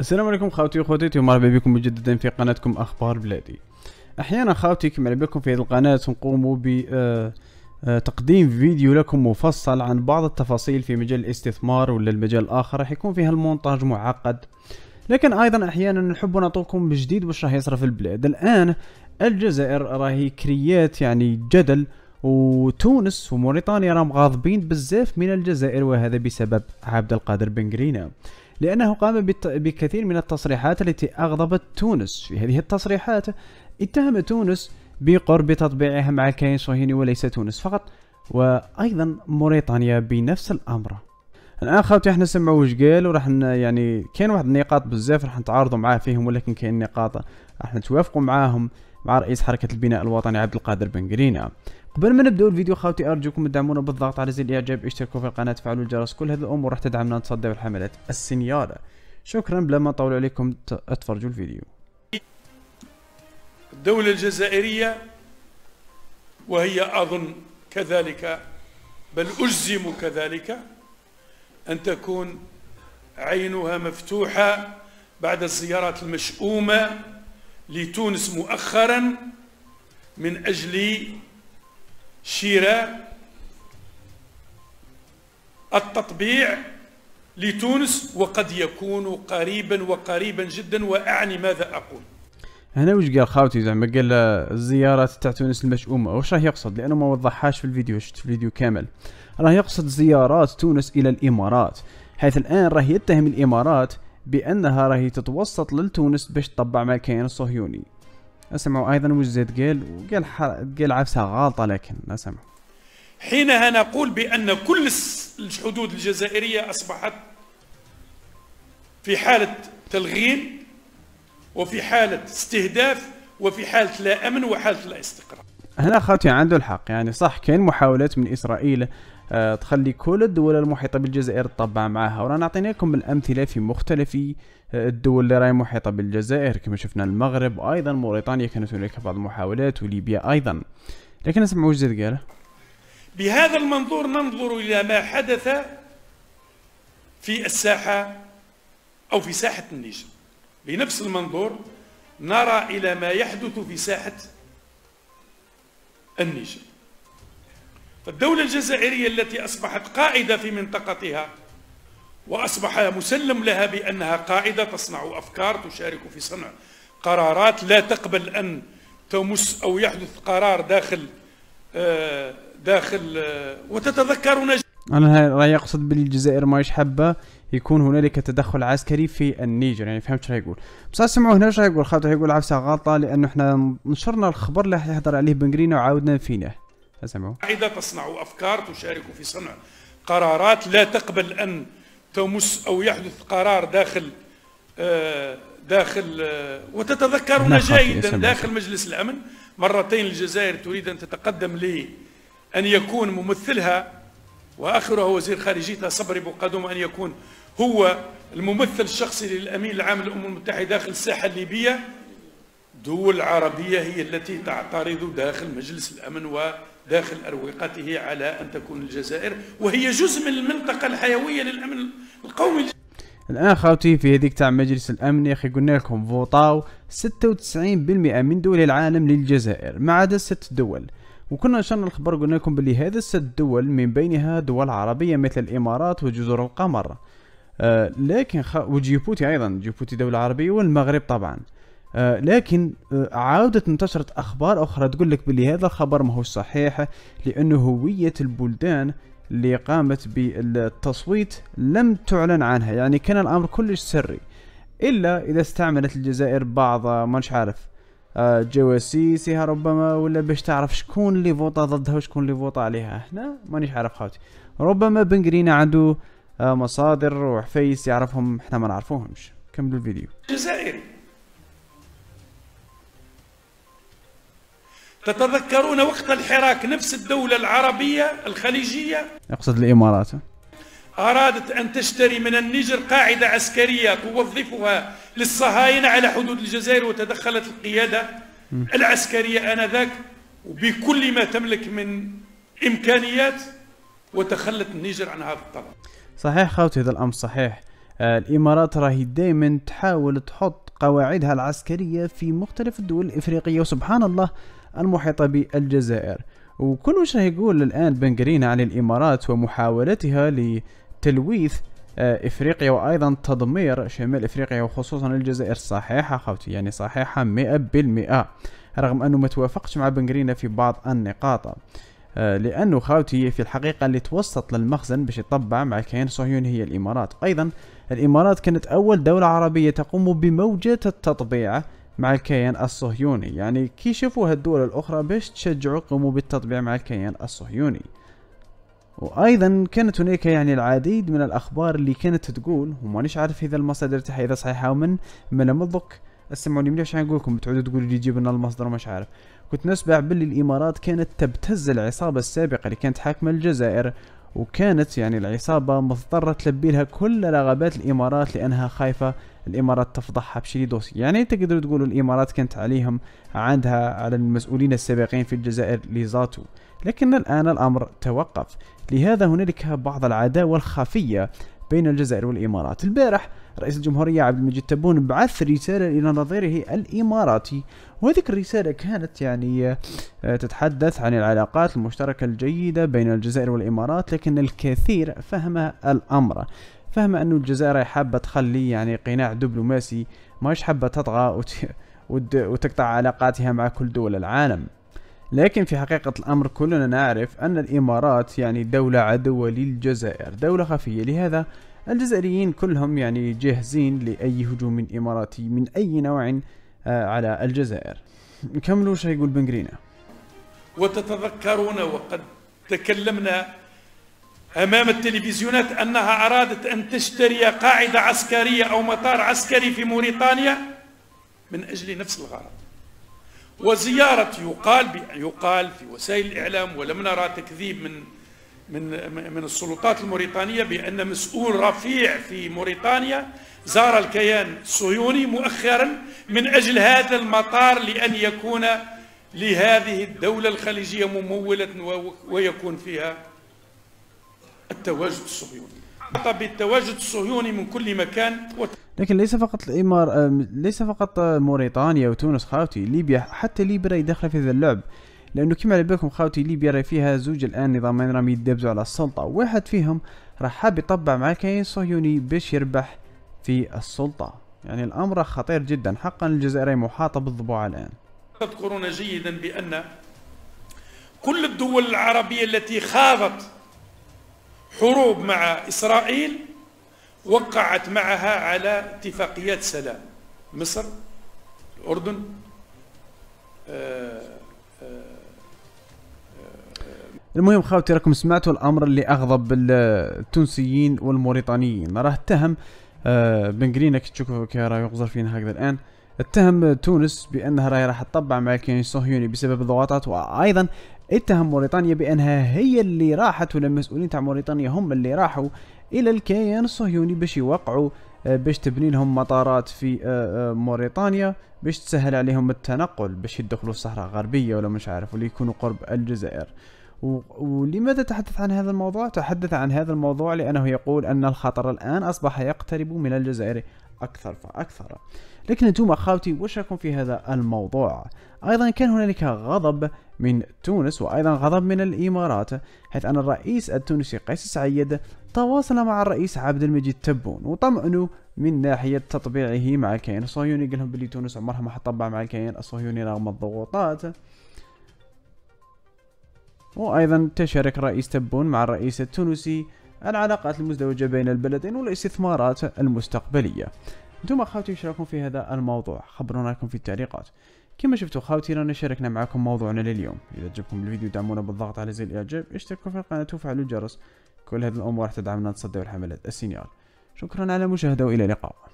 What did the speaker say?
السلام عليكم خاوتي وخوتي ومرحبا بكم مجددا في قناتكم اخبار بلادي احيانا خاوتي كما على بالكم في هذه القناه نقوم ب آه، آه، تقديم فيديو لكم مفصل عن بعض التفاصيل في مجال الاستثمار ولا المجال الاخر راح يكون فيها المونتاج معقد لكن ايضا احيانا نحب نعطوكم بجديد واش راح يصرى في البلاد الان الجزائر راهي كريات يعني جدل وتونس وموريتانيا راهم غاضبين بزاف من الجزائر وهذا بسبب عبد القادر بن جرينا لأنه قام بكثير من التصريحات التي أغضبت تونس في هذه التصريحات اتهم تونس بقرب تطبيعها مع الكيان الصهيوني وليس تونس فقط وأيضا موريتانيا بنفس الأمر الان خاوتي احنا سمعوا واش قال وراح يعني كاين واحد النقاط بزاف راح نتعارضوا معاه فيهم ولكن كاين نقاط راح نتوافقوا معاهم مع رئيس حركة البناء الوطني عبد القادر بن قرينا قبل ما نبداو الفيديو خاوتي ارجوكم تدعمونا بالضغط على زر الاعجاب اشتركوا في القناة تفعلوا الجرس كل هذه الامور راح تدعمنا نتصدى الحملات السنيالة شكرا بلا ما نطول عليكم تفرجوا الفيديو الدولة الجزائرية وهي أظن كذلك بل أجزم كذلك أن تكون عينها مفتوحة بعد الزيارات المشؤومة لتونس مؤخرا من أجل شراء التطبيع لتونس وقد يكون قريبا وقريبا جدا وأعني ماذا أقول هنا واش قال خاوتي زعما قال الزيارات تاع تونس المشؤومه واش راه يقصد لانه ما وضحهاش في الفيديو شفت في الفيديو كامل راه يقصد زيارات تونس الى الامارات حيث الان راه يتهم الامارات بأنها راهي تتوسط للتونس باش تطبع مع الكيان الصهيوني اسمعوا أيضا وش زاد قال وقال قال عفسة غالطة لكن اسمعوا حينها نقول بأن كل الحدود الجزائرية أصبحت في حالة تلغين وفي حالة استهداف وفي حالة لا أمن وحالة لا استقرار هنا خاطي عنده الحق يعني صح كاين محاولات من إسرائيل آه، تخلي كل الدول المحيطة بالجزائر تطبع معها ورانا عطيناكم الأمثلة في مختلف آه، الدول اللي راهي محيطة بالجزائر كما شفنا المغرب أيضا موريتانيا كانت هناك بعض المحاولات وليبيا أيضا لكن اسمعوا وش زاد قاله بهذا المنظور ننظر إلى ما حدث في الساحة أو في ساحة النيجر بنفس المنظور نرى إلى ما يحدث في ساحة النيجر فالدولة الجزائرية التي أصبحت قائدة في منطقتها وأصبح مسلم لها بأنها قاعدة تصنع أفكار تشارك في صنع قرارات لا تقبل أن تمس أو يحدث قرار داخل آه، داخل آه، وتتذكرون أنا راه يقصد بالجزائر ماهيش حابة يكون هنالك تدخل عسكري في النيجر يعني فهمت شنو يقول بصح سمعوا هنا شنو يقول خاطر يقول عفسه غلطة لأنه احنا نشرنا الخبر اللي يهضر عليه بنقرينا وعاودنا فيناه قاعدة تصنع أفكار تشارك في صنع قرارات لا تقبل أن تمس أو يحدث قرار داخل آه، داخل آه، وتتذكرون جيدا داخل مجلس الأمن مرتين الجزائر تريد أن تتقدم لي أن يكون ممثلها وآخره وزير خارجيتها صبري بوقادوم أن يكون هو الممثل الشخصي للأمين العام للأمم المتحدة داخل الساحة الليبية دول عربية هي التي تعترض داخل مجلس الأمن وداخل أروقته على أن تكون الجزائر وهي جزء من المنطقة الحيوية للأمن القومي الان خاوتي في هذيك تاع مجلس الامن يا اخي قلنا لكم فوطاو 96% من دول العالم للجزائر ما عدا ست دول وكنا نشرنا الخبر قلنا لكم بلي هذا الست دول من بينها دول عربيه مثل الامارات وجزر القمر آه لكن خ... وجيبوتي ايضا جيبوتي دوله عربيه والمغرب طبعا آه، لكن آه، عودة انتشرت أخبار أخرى تقول لك بلي هذا الخبر ما هو صحيح لأنه هوية البلدان اللي قامت بالتصويت لم تعلن عنها يعني كان الأمر كلش سري إلا إذا استعملت الجزائر بعض مانش عارف آه، جواسيسها ربما ولا باش تعرف شكون اللي فوطا ضدها وشكون اللي فوطا عليها هنا مانيش عارف خاوتي ربما بنقرينا عنده مصادر وحفيس يعرفهم احنا ما نعرفوهمش كملوا الفيديو جزائري تتذكرون وقت الحراك نفس الدولة العربية الخليجية أقصد الإمارات أرادت أن تشتري من النيجر قاعدة عسكرية توظفها للصهاينة على حدود الجزائر وتدخلت القيادة العسكرية آنذاك وبكل ما تملك من إمكانيات وتخلت النيجر عن هذا الطلب صحيح خاوتي هذا الأمر صحيح الامارات راهي دائما تحاول تحط قواعدها العسكريه في مختلف الدول الافريقيه وسبحان الله المحيطه بالجزائر وكل واش يقول الان بنغرينا عن الامارات ومحاولتها لتلويث آه، افريقيا وايضا تدمير شمال افريقيا وخصوصا الجزائر صحيحه خوتي يعني صحيحه 100% رغم انه ما توافقش مع بنغرينا في بعض النقاط آه، لأنه خاوتي هي في الحقيقة اللي توسط للمخزن باش يطبع مع كيان صهيوني هي الإمارات أيضا الإمارات كانت أول دولة عربية تقوم بموجة التطبيع مع الكيان الصهيوني يعني كي يشوفوا هالدول الأخرى باش تشجعوا قوموا بالتطبيع مع الكيان الصهيوني وايضا كانت هناك يعني العديد من الاخبار اللي كانت تقول ومانيش عارف اذا المصادر تاعها اذا صحيحه ومن من المضك اسمعوني مليح عشان اقول لكم بتعودوا تقولوا لي جيب لنا المصدر ومش عارف كنت نسمع باللي الامارات كانت تبتز العصابه السابقه اللي كانت حاكمه الجزائر وكانت يعني العصابة مضطرة تلبي لها كل رغبات الإمارات لأنها خايفة الإمارات تفضحها بشي دوسي يعني تقدروا تقولوا الإمارات كانت عليهم عندها على المسؤولين السابقين في الجزائر ليزاتو لكن الآن الأمر توقف لهذا هنالك بعض العداوة الخفية بين الجزائر والإمارات البارح رئيس الجمهورية عبد المجيد تبون بعث رسالة إلى نظيره الإماراتي وهذه الرسالة كانت يعني آه، تتحدث عن العلاقات المشتركة الجيدة بين الجزائر والإمارات لكن الكثير فهم الأمر فهم أن الجزائر حابة تخلي يعني قناع دبلوماسي ماش حابة تطغى وتقطع علاقاتها مع كل دول العالم لكن في حقيقة الأمر كلنا نعرف أن الإمارات يعني دولة عدوة للجزائر دولة خفية لهذا الجزائريين كلهم يعني جاهزين لأي هجوم إماراتي من أي نوع آه، على الجزائر نكملوا شيء يقول بنغرينا وتتذكرون وقد تكلمنا أمام التلفزيونات أنها أرادت أن تشتري قاعدة عسكرية أو مطار عسكري في موريتانيا من أجل نفس الغرض وزيارة يقال يقال في وسائل الإعلام ولم نرى تكذيب من من من السلطات الموريتانية بأن مسؤول رفيع في موريتانيا زار الكيان الصهيوني مؤخرا من أجل هذا المطار لأن يكون لهذه الدولة الخليجية ممولة ويكون فيها التواجد الصهيوني بالتواجد الصهيوني من كل مكان وت... لكن ليس فقط الامار آه، ليس فقط موريتانيا وتونس خاوتي ليبيا حتى ليبيا داخله في هذا اللعب لانه كما على بالكم خاوتي ليبيا راهي فيها زوج الان نظامين راهم يدبزوا على السلطه واحد فيهم راح حاب يطبع مع الكيان الصهيوني باش يربح في السلطه يعني الامر خطير جدا حقا الجزائر محاطه بالضبوع الان تذكرون جيدا بان كل الدول العربيه التي خاضت حروب مع اسرائيل وقعت معها على اتفاقيات سلام مصر الاردن آه المهم خاوتي راكم سمعتوا الامر اللي اغضب التونسيين والموريتانيين راه اتهم آه بن جرينا كي تشوفوا كي راه يغزر فينا هكذا الان اتهم تونس بانها راهي راح تطبع مع الكيان الصهيوني بسبب الضغوطات وايضا اتهم موريتانيا بانها هي اللي راحت ولا المسؤولين تاع موريتانيا هم اللي راحوا الى الكيان الصهيوني باش يوقعوا آه، باش تبني لهم مطارات في آه، آه، موريتانيا باش تسهل عليهم التنقل باش يدخلوا الصحراء الغربيه ولا مش عارف واللي يكونوا قرب الجزائر ولماذا تحدث عن هذا الموضوع؟ تحدث عن هذا الموضوع لأنه يقول أن الخطر الآن أصبح يقترب من الجزائر أكثر فأكثر لكن أنتم أخاوتي وش رايكم في هذا الموضوع؟ أيضا كان هنالك غضب من تونس وأيضا غضب من الإمارات حيث أن الرئيس التونسي قيس سعيد تواصل مع الرئيس عبد المجيد تبون وطمأنوا من ناحية تطبيعه مع الكيان الصهيوني قالهم بلي تونس عمرها ما حتطبع مع الكيان الصهيوني رغم الضغوطات وأيضا تشارك رئيس تبون مع الرئيس التونسي العلاقات المزدوجة بين البلدين والاستثمارات المستقبلية انتم اخوتي شاركوا في هذا الموضوع خبرونا لكم في التعليقات كما شفتوا خاوتي رانا شاركنا معكم موضوعنا لليوم اذا عجبكم الفيديو دعمونا بالضغط على زر الاعجاب اشتركوا في القناه وفعلوا الجرس كل هذه الامور تدعمنا نتصدى الحملات السينيال شكرا على المشاهده والى اللقاء